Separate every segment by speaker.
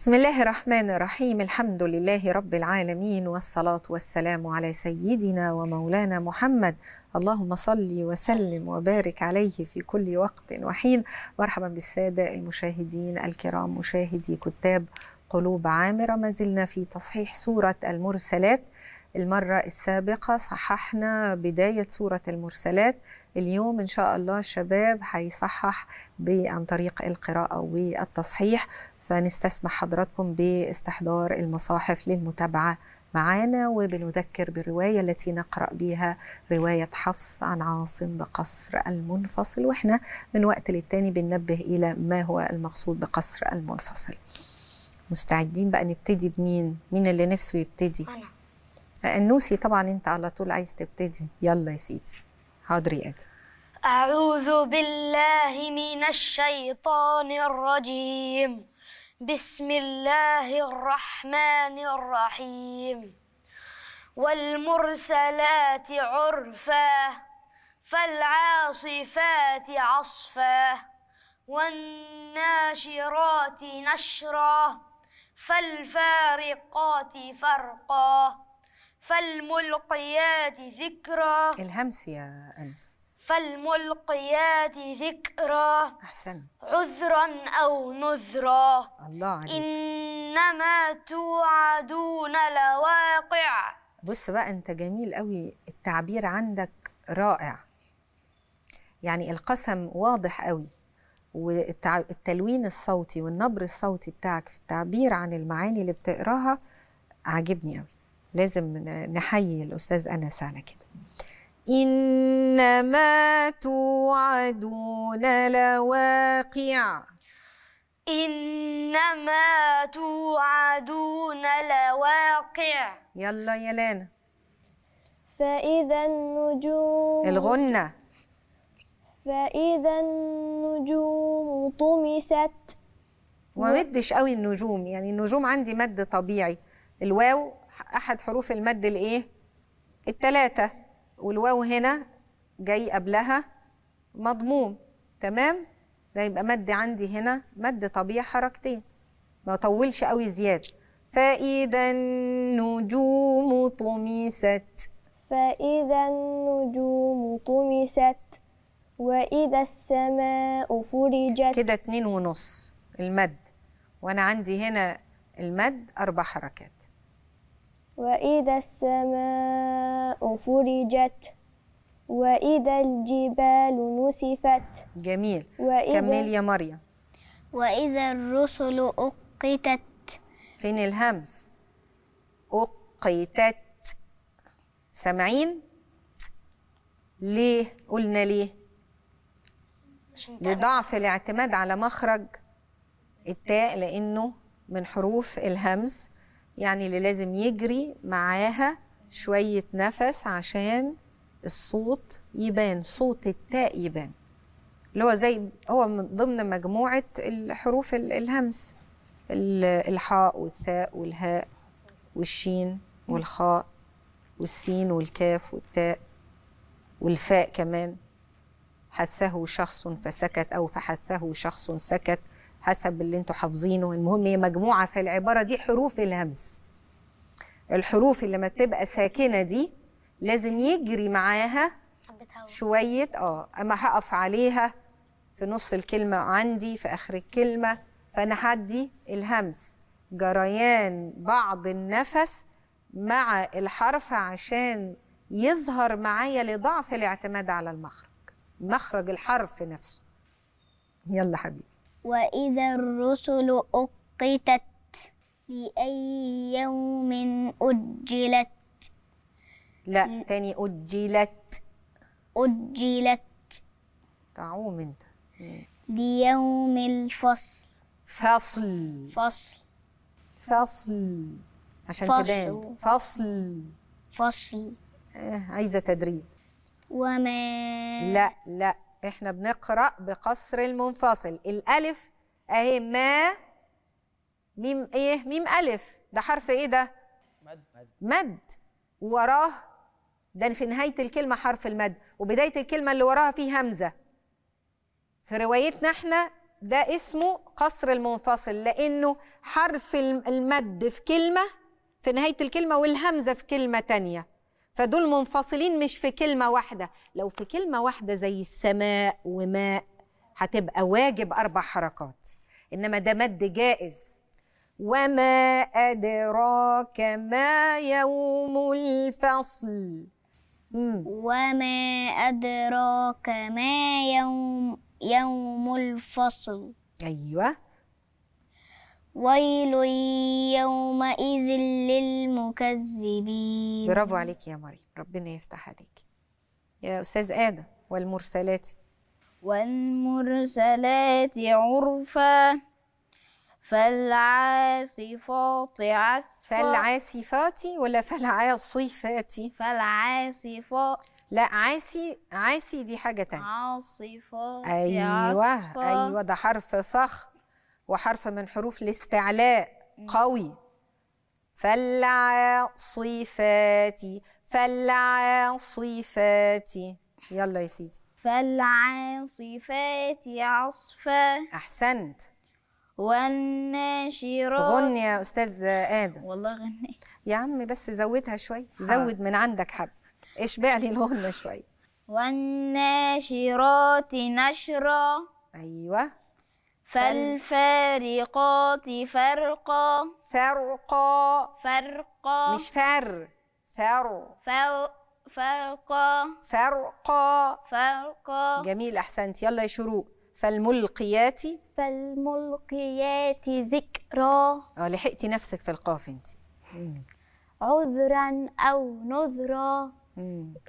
Speaker 1: بسم الله الرحمن الرحيم الحمد لله رب العالمين والصلاة والسلام على سيدنا ومولانا محمد اللهم صل وسلم وبارك عليه في كل وقت وحين مرحبا بالسادة المشاهدين الكرام مشاهدي كتاب قلوب عامرة ما زلنا في تصحيح سورة المرسلات المرة السابقة صححنا بداية سورة المرسلات اليوم إن شاء الله الشباب هيصحح عن طريق القراءة والتصحيح فنستسمح حضراتكم باستحضار المصاحف للمتابعة معانا وبنذكر بالرواية التي نقرأ بها رواية حفص عن عاصم بقصر المنفصل وإحنا من وقت للتاني بننبه إلى ما هو المقصود بقصر المنفصل مستعدين بقى نبتدي بمين؟ مين اللي نفسه يبتدي؟ أنا. فأنوسي طبعا أنت على طول عايز تبتدي يلا يا سيدي حاضر يا آدم أعوذ بالله من الشيطان الرجيم بسم الله الرحمن الرحيم والمرسلات عرفا فالعاصفات عصفا والناشرات نشرا فالفارقات فرقا فالملقيات ذكرى الهمس يا أنس فالملقيات ذكرى أحسن عذرا أو نذرا الله عليك إنما توعدون لواقع بص بقى أنت جميل قوي التعبير عندك رائع يعني القسم واضح قوي والتلوين الصوتي والنبر الصوتي بتاعك في التعبير عن المعاني اللي بتقراها عاجبني قوي لازم نحيي الأستاذ أنس على كده إنما توعدون لواقع إنما توعدون لواقع يلا يا لانا فإذا النجوم الغنة فإذا النجوم طمست ومدش قوي النجوم يعني النجوم عندي مد طبيعي الواو احد حروف المد الايه التلاتة والواو هنا جاي قبلها مضموم تمام ده يبقى مد عندي هنا مد طبيعي حركتين ما طولش قوي زياده فإذا النجوم طمست فإذا النجوم طمست وإذا السماء فرجت كده اتنين ونص المد وأنا عندي هنا المد أربع حركات وإذا السماء فرجت وإذا الجبال نسفت جميل وإذا كمل يا مريم وإذا الرسل أقتت فين الهمس أقتت سامعين ليه قلنا ليه لضعف الاعتماد على مخرج التاء لأنه من حروف الهمز يعني اللي لازم يجري معاها شوية نفس عشان الصوت يبان صوت التاء يبان اللي هو زي هو من ضمن مجموعة الحروف الهمس الحاء والثاء والهاء والشين والخاء والسين والكاف والتاء والفاء كمان حثه شخص فسكت أو فحثه شخص سكت حسب اللي انتوا حافظينه المهم هي مجموعه في العباره دي حروف الهمس الحروف اللي ما بتبقى ساكنه دي لازم يجري معاها شويه اه اما هقف عليها في نص الكلمه عندي في اخر الكلمه فانا هدي الهمس جريان بعض النفس مع الحرف عشان يظهر معايا لضعف الاعتماد على المخرج مخرج الحرف نفسه يلا حبيبي وإذا الرسل أقتت لأي يوم أجلت لا تاني أجلت أجلت تعوم أنت ليوم الفصل فصل فصل فصل عشان يعني. فصل. تبان فصل فصل آه عايزة تدريب وما لا لا احنا بنقرا بقصر المنفصل الالف اهي ما ميم ايه ميم الف ده حرف ايه ده مد مد وراه ده في نهايه الكلمه حرف المد وبدايه الكلمه اللي وراها فيه همزه في روايتنا احنا ده اسمه قصر المنفصل لانه حرف المد في كلمه في نهايه الكلمه والهمزه في كلمه تانيه فدول منفصلين مش في كلمه واحده لو في كلمه واحده زي السماء وماء هتبقى واجب اربع حركات انما ده مد جائز وما ادراك ما يوم الفصل وما ادراك ما يوم يوم الفصل ايوه ويل يومئذ للمكذبين برافو عليك يا مريم ربنا يفتح عليك يا أستاذ آدم والمرسلات والمرسلات عرفا فالعاصفات عسفا فالعاصفات ولا فالعاصفات فالعاصفات لا عاسي عاسي دي حاجة تانية عاصفات أيوة عصفة. أيوة ده حرف فخ وحرف من حروف الاستعلاء قوي فلع صفاتي يلا يا سيدي فالعاصفات عصفا احسنت والناشرات غن يا استاذ ادم والله غنيت يا عم بس زودها شويه زود من عندك حب اشبع لي الغنه شويه والناشرات نشرا ايوه فالفارقات فرقا فرقا فرقا مش فر فر فرقا فرقا فرقا جميل أحسنت يلا يا شروق فالملقيات فالملقيات ذكرى اه لحقتي نفسك في القاف انت عذرا أو نذرا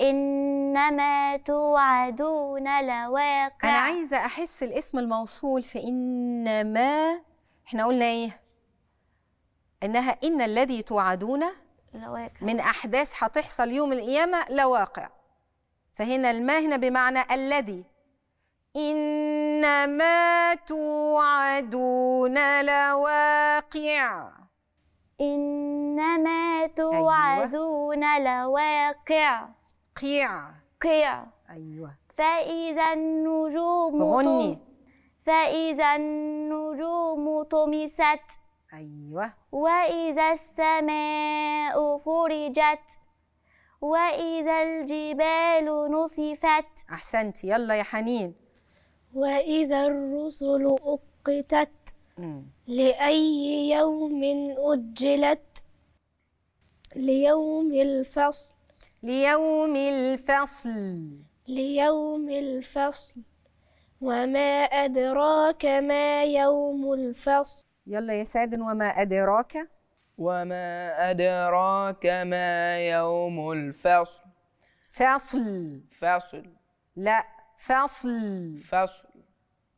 Speaker 1: إنما توعدون لواقع أنا عايزة أحس الاسم الموصول في إنما إحنا قلنا إيه؟ إنها إن الذي توعدون لواقع من أحداث هتحصل يوم القيامة لواقع فهنا الما هنا بمعنى الذي إنما توعدون لواقع إنما أيوة. توعدون أيوة. لواقع قيع قيع أيوة فإذا النجوم غني فإذا النجوم طمست أيوة وإذا السماء فرجت وإذا الجبال نصفت أحسنت يلا يا حنين وإذا الرسل أقتت لأي يوم أجلت ليوم الفصل ليوم الفصل ليوم الفصل وما أدراك ما يوم الفصل يلا يا سعد وما أدراك وما أدراك ما يوم الفصل فصل فصل لا فصل فصل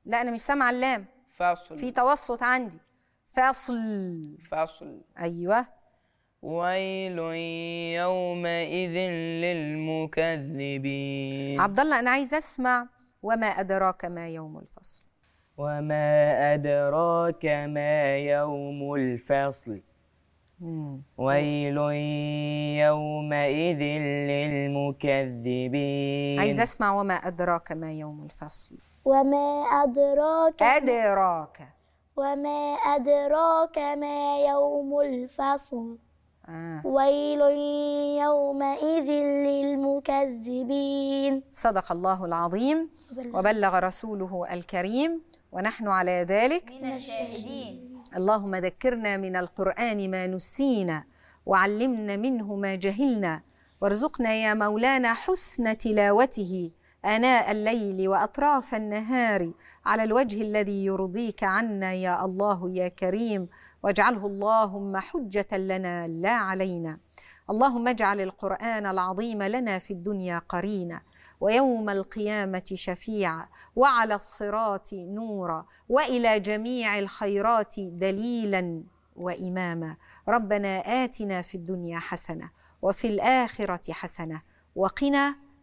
Speaker 1: لا أنا مش سامعة اللام فاصل في توسط عندي فاصل فاصل ايوه ويل يومئذ للمكذبين عبد الله انا عايز اسمع وما ادراك ما يوم الفصل وما ادراك ما يوم الفصل ويل يومئذ للمكذبين عايز اسمع وما ادراك ما يوم الفصل وما أدراك أدراك وما أدراك ما يوم الفصل آه. ويل يومئذ للمكذبين صدق الله العظيم وبلغ رسوله الكريم ونحن على ذلك من الشاهدين اللهم ذكرنا من القرآن ما نسينا وعلمنا منه ما جهلنا وارزقنا يا مولانا حسن تلاوته اناء الليل واطراف النهار على الوجه الذي يرضيك عنا يا الله يا كريم واجعله اللهم حجه لنا لا علينا اللهم اجعل القران العظيم لنا في الدنيا قرينا ويوم القيامه شفيعا وعلى الصراط نورا والى جميع الخيرات دليلا واماما ربنا اتنا في الدنيا حسنه وفي الاخره حسنه وقنا